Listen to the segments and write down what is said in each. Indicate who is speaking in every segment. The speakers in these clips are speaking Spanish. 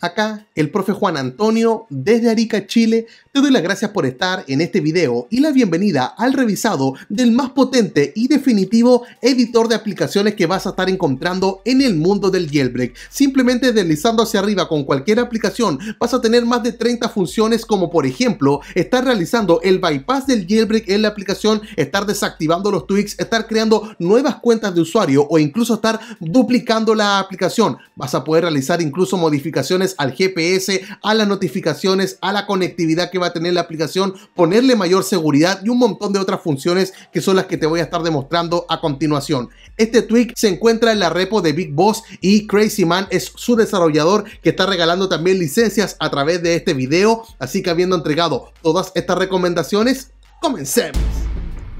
Speaker 1: Acá el profe Juan Antonio desde Arica, Chile. Te doy las gracias por estar en este video y la bienvenida al revisado del más potente y definitivo editor de aplicaciones que vas a estar encontrando en el mundo del jailbreak. Simplemente deslizando hacia arriba con cualquier aplicación vas a tener más de 30 funciones como por ejemplo estar realizando el bypass del jailbreak en la aplicación, estar desactivando los tweaks, estar creando nuevas cuentas de usuario o incluso estar duplicando la aplicación. Vas a poder realizar incluso modificaciones al GPS, a las notificaciones, a la conectividad que va a tener la aplicación, ponerle mayor seguridad y un montón de otras funciones que son las que te voy a estar demostrando a continuación. Este tweak se encuentra en la repo de Big Boss y Crazy Man es su desarrollador que está regalando también licencias a través de este video, así que habiendo entregado todas estas recomendaciones, comencemos.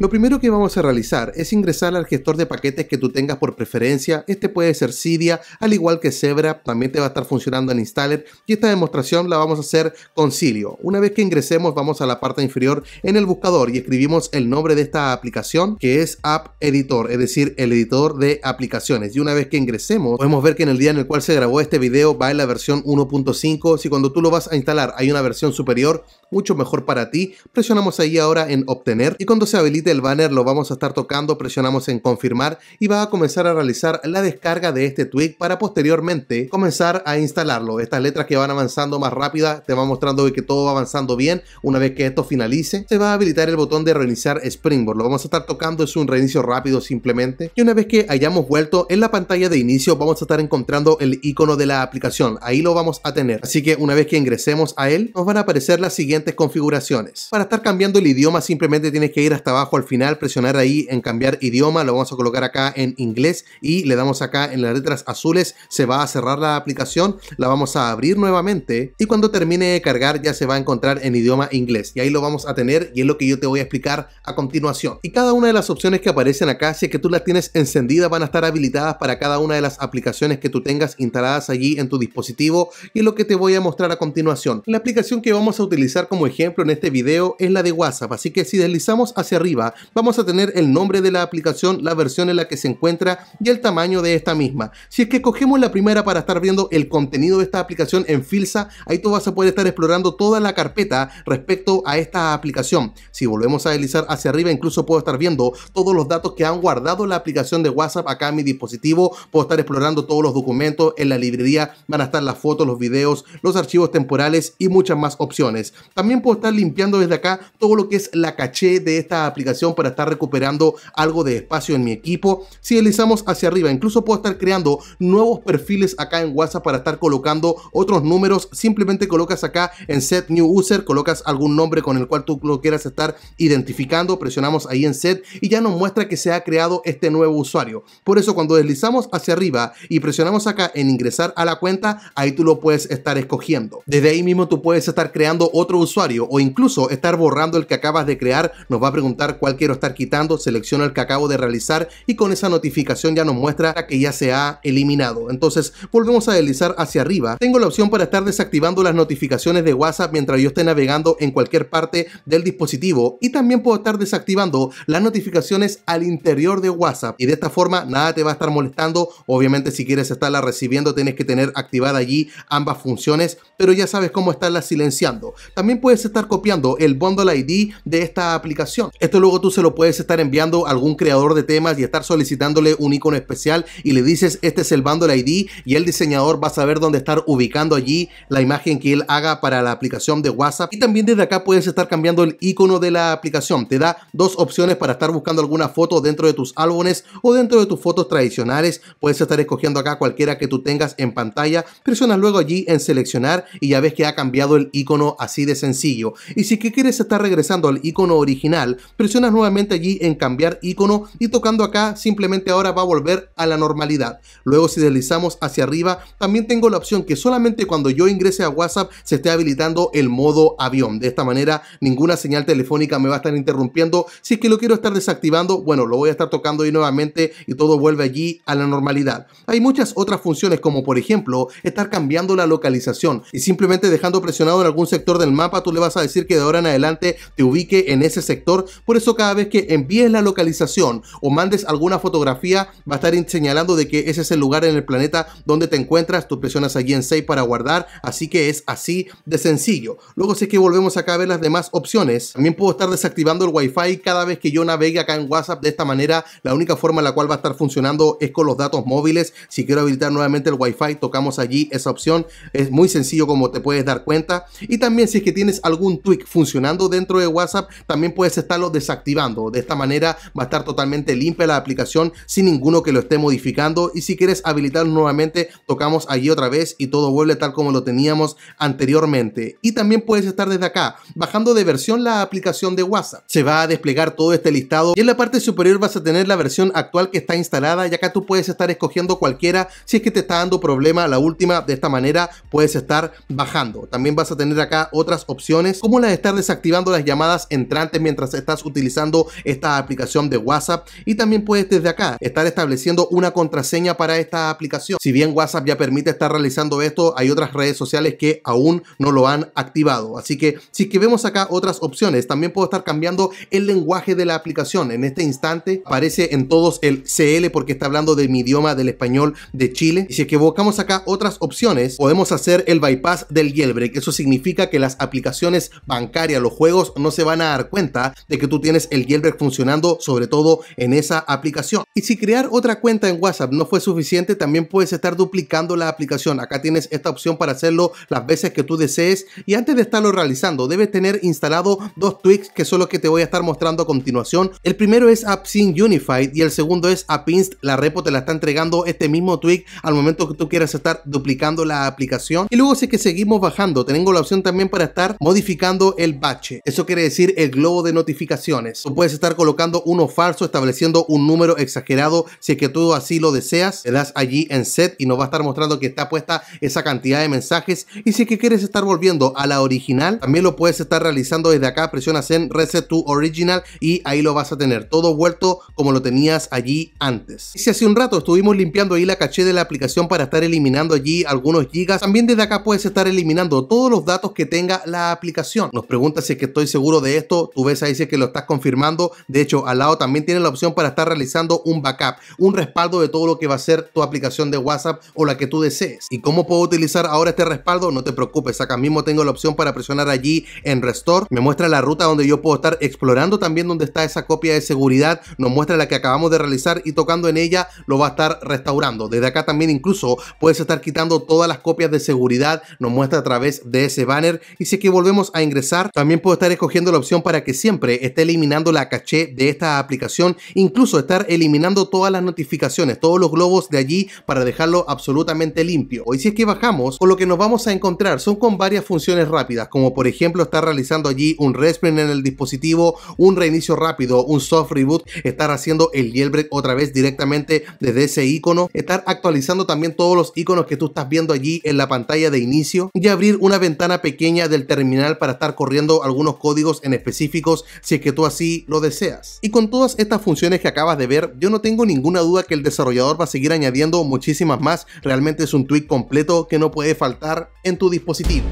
Speaker 1: Lo primero que vamos a realizar es ingresar al gestor de paquetes que tú tengas por preferencia. Este puede ser Cydia, al igual que Zebra, también te va a estar funcionando en Installer. Y esta demostración la vamos a hacer con Cilio. Una vez que ingresemos, vamos a la parte inferior en el buscador y escribimos el nombre de esta aplicación, que es App Editor, es decir, el editor de aplicaciones. Y una vez que ingresemos, podemos ver que en el día en el cual se grabó este video va en la versión 1.5. Si cuando tú lo vas a instalar hay una versión superior, mucho mejor para ti. Presionamos ahí ahora en obtener y cuando se habilite el banner lo vamos a estar tocando, presionamos en confirmar y va a comenzar a realizar la descarga de este tweak para posteriormente comenzar a instalarlo. Estas letras que van avanzando más rápida te va mostrando que todo va avanzando bien. Una vez que esto finalice, se va a habilitar el botón de reiniciar Springboard. Lo vamos a estar tocando, es un reinicio rápido simplemente. Y una vez que hayamos vuelto en la pantalla de inicio, vamos a estar encontrando el icono de la aplicación. Ahí lo vamos a tener. Así que una vez que ingresemos a él, nos van a aparecer las siguientes configuraciones. Para estar cambiando el idioma simplemente tienes que ir hasta abajo al final, presionar ahí en cambiar idioma, lo vamos a colocar acá en inglés y le damos acá en las letras azules, se va a cerrar la aplicación, la vamos a abrir nuevamente y cuando termine de cargar ya se va a encontrar en idioma inglés y ahí lo vamos a tener y es lo que yo te voy a explicar a continuación. Y cada una de las opciones que aparecen acá, si es que tú las tienes encendidas, van a estar habilitadas para cada una de las aplicaciones que tú tengas instaladas allí en tu dispositivo y es lo que te voy a mostrar a continuación. La aplicación que vamos a utilizar como ejemplo en este video es la de WhatsApp, así que si deslizamos hacia arriba vamos a tener el nombre de la aplicación, la versión en la que se encuentra y el tamaño de esta misma. Si es que cogemos la primera para estar viendo el contenido de esta aplicación en Filsa, ahí tú vas a poder estar explorando toda la carpeta respecto a esta aplicación. Si volvemos a deslizar hacia arriba incluso puedo estar viendo todos los datos que han guardado la aplicación de WhatsApp acá en mi dispositivo, puedo estar explorando todos los documentos, en la librería van a estar las fotos, los videos, los archivos temporales y muchas más opciones. También puedo estar limpiando desde acá todo lo que es la caché de esta aplicación para estar recuperando algo de espacio en mi equipo. Si deslizamos hacia arriba, incluso puedo estar creando nuevos perfiles acá en WhatsApp para estar colocando otros números. Simplemente colocas acá en Set New User, colocas algún nombre con el cual tú lo quieras estar identificando, presionamos ahí en Set y ya nos muestra que se ha creado este nuevo usuario. Por eso cuando deslizamos hacia arriba y presionamos acá en ingresar a la cuenta, ahí tú lo puedes estar escogiendo. Desde ahí mismo tú puedes estar creando otro usuario usuario o incluso estar borrando el que acabas de crear, nos va a preguntar cuál quiero estar quitando, selecciono el que acabo de realizar y con esa notificación ya nos muestra que ya se ha eliminado. Entonces volvemos a deslizar hacia arriba. Tengo la opción para estar desactivando las notificaciones de WhatsApp mientras yo esté navegando en cualquier parte del dispositivo y también puedo estar desactivando las notificaciones al interior de WhatsApp y de esta forma nada te va a estar molestando. Obviamente si quieres estarla recibiendo tienes que tener activada allí ambas funciones, pero ya sabes cómo estarla silenciando. También puedes estar copiando el bundle ID de esta aplicación. Esto luego tú se lo puedes estar enviando a algún creador de temas y estar solicitándole un icono especial y le dices este es el bundle ID y el diseñador va a saber dónde estar ubicando allí la imagen que él haga para la aplicación de WhatsApp. Y también desde acá puedes estar cambiando el icono de la aplicación. Te da dos opciones para estar buscando alguna foto dentro de tus álbumes o dentro de tus fotos tradicionales. Puedes estar escogiendo acá cualquiera que tú tengas en pantalla. Presionas luego allí en seleccionar y ya ves que ha cambiado el icono así de sencillo sencillo. Y si es que quieres estar regresando al icono original, presionas nuevamente allí en cambiar icono y tocando acá simplemente ahora va a volver a la normalidad. Luego si deslizamos hacia arriba, también tengo la opción que solamente cuando yo ingrese a WhatsApp se esté habilitando el modo avión. De esta manera ninguna señal telefónica me va a estar interrumpiendo. Si es que lo quiero estar desactivando, bueno, lo voy a estar tocando y nuevamente y todo vuelve allí a la normalidad. Hay muchas otras funciones como por ejemplo estar cambiando la localización y simplemente dejando presionado en algún sector del mapa tú le vas a decir que de ahora en adelante te ubique en ese sector. Por eso cada vez que envíes la localización o mandes alguna fotografía, va a estar señalando de que ese es el lugar en el planeta donde te encuentras. Tú presionas allí en 6 para guardar. Así que es así de sencillo. Luego si es que volvemos acá a ver las demás opciones. También puedo estar desactivando el wifi cada vez que yo navegue acá en WhatsApp. De esta manera, la única forma en la cual va a estar funcionando es con los datos móviles. Si quiero habilitar nuevamente el Wi-Fi, tocamos allí esa opción. Es muy sencillo como te puedes dar cuenta. Y también si es que tienes algún tweak funcionando dentro de WhatsApp, también puedes estarlo desactivando. De esta manera va a estar totalmente limpia la aplicación sin ninguno que lo esté modificando. Y si quieres habilitarlo nuevamente, tocamos allí otra vez y todo vuelve tal como lo teníamos anteriormente. Y también puedes estar desde acá, bajando de versión la aplicación de WhatsApp. Se va a desplegar todo este listado y en la parte superior vas a tener la versión actual que está instalada y acá tú puedes estar escogiendo cualquiera. Si es que te está dando problema la última, de esta manera puedes estar bajando. También vas a tener acá otras opciones como la de estar desactivando las llamadas entrantes mientras estás utilizando esta aplicación de WhatsApp y también puedes desde acá estar estableciendo una contraseña para esta aplicación. Si bien WhatsApp ya permite estar realizando esto, hay otras redes sociales que aún no lo han activado. Así que si es que vemos acá otras opciones, también puedo estar cambiando el lenguaje de la aplicación. En este instante aparece en todos el CL porque está hablando de mi idioma del español de Chile. Y si es que buscamos acá otras opciones, podemos hacer el bypass del jailbreak. Eso significa que las aplicaciones aplicaciones bancarias, los juegos, no se van a dar cuenta de que tú tienes el gilbert funcionando, sobre todo en esa aplicación. Y si crear otra cuenta en WhatsApp no fue suficiente, también puedes estar duplicando la aplicación. Acá tienes esta opción para hacerlo las veces que tú desees. Y antes de estarlo realizando, debes tener instalado dos tweaks que son los que te voy a estar mostrando a continuación. El primero es AppSync Unified y el segundo es AppInst. La repo te la está entregando este mismo tweak al momento que tú quieras estar duplicando la aplicación. Y luego si que seguimos bajando, tengo la opción también para estar modificando el bache. Eso quiere decir el globo de notificaciones. Tú puedes estar colocando uno falso, estableciendo un número exagerado. Si es que tú así lo deseas, le das allí en set y nos va a estar mostrando que está puesta esa cantidad de mensajes. Y si es que quieres estar volviendo a la original, también lo puedes estar realizando desde acá. Presionas en Reset to Original y ahí lo vas a tener todo vuelto como lo tenías allí antes. Y si hace un rato estuvimos limpiando ahí la caché de la aplicación para estar eliminando allí algunos gigas, también desde acá puedes estar eliminando todos los datos que tenga la aplicación. Nos pregunta si es que estoy seguro de esto. Tú ves ahí si es que lo estás confirmando. De hecho, al lado también tiene la opción para estar realizando un backup, un respaldo de todo lo que va a ser tu aplicación de WhatsApp o la que tú desees. ¿Y cómo puedo utilizar ahora este respaldo? No te preocupes, acá mismo tengo la opción para presionar allí en Restore. Me muestra la ruta donde yo puedo estar explorando también donde está esa copia de seguridad. Nos muestra la que acabamos de realizar y tocando en ella lo va a estar restaurando. Desde acá también incluso puedes estar quitando todas las copias de seguridad. Nos muestra a través de ese banner y si es volvemos a ingresar, también puedo estar escogiendo la opción para que siempre esté eliminando la caché de esta aplicación, incluso estar eliminando todas las notificaciones, todos los globos de allí para dejarlo absolutamente limpio. Hoy si es que bajamos, con lo que nos vamos a encontrar son con varias funciones rápidas, como por ejemplo estar realizando allí un resprint en el dispositivo, un reinicio rápido, un soft reboot, estar haciendo el jailbreak otra vez directamente desde ese icono, estar actualizando también todos los iconos que tú estás viendo allí en la pantalla de inicio y abrir una ventana pequeña del terminal terminal para estar corriendo algunos códigos en específicos si es que tú así lo deseas. Y con todas estas funciones que acabas de ver, yo no tengo ninguna duda que el desarrollador va a seguir añadiendo muchísimas más, realmente es un tweak completo que no puede faltar en tu dispositivo.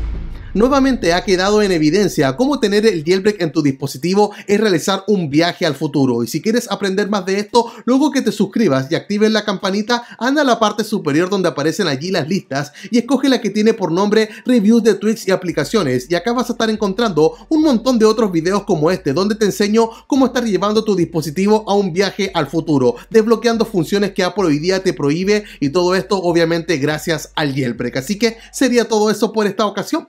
Speaker 1: Nuevamente ha quedado en evidencia cómo tener el jailbreak en tu dispositivo es realizar un viaje al futuro. Y si quieres aprender más de esto, luego que te suscribas y actives la campanita, anda a la parte superior donde aparecen allí las listas y escoge la que tiene por nombre reviews de tweaks y aplicaciones. Y acá vas a estar encontrando un montón de otros videos como este, donde te enseño cómo estar llevando tu dispositivo a un viaje al futuro, desbloqueando funciones que Apple hoy día te prohíbe y todo esto obviamente gracias al jailbreak. Así que sería todo eso por esta ocasión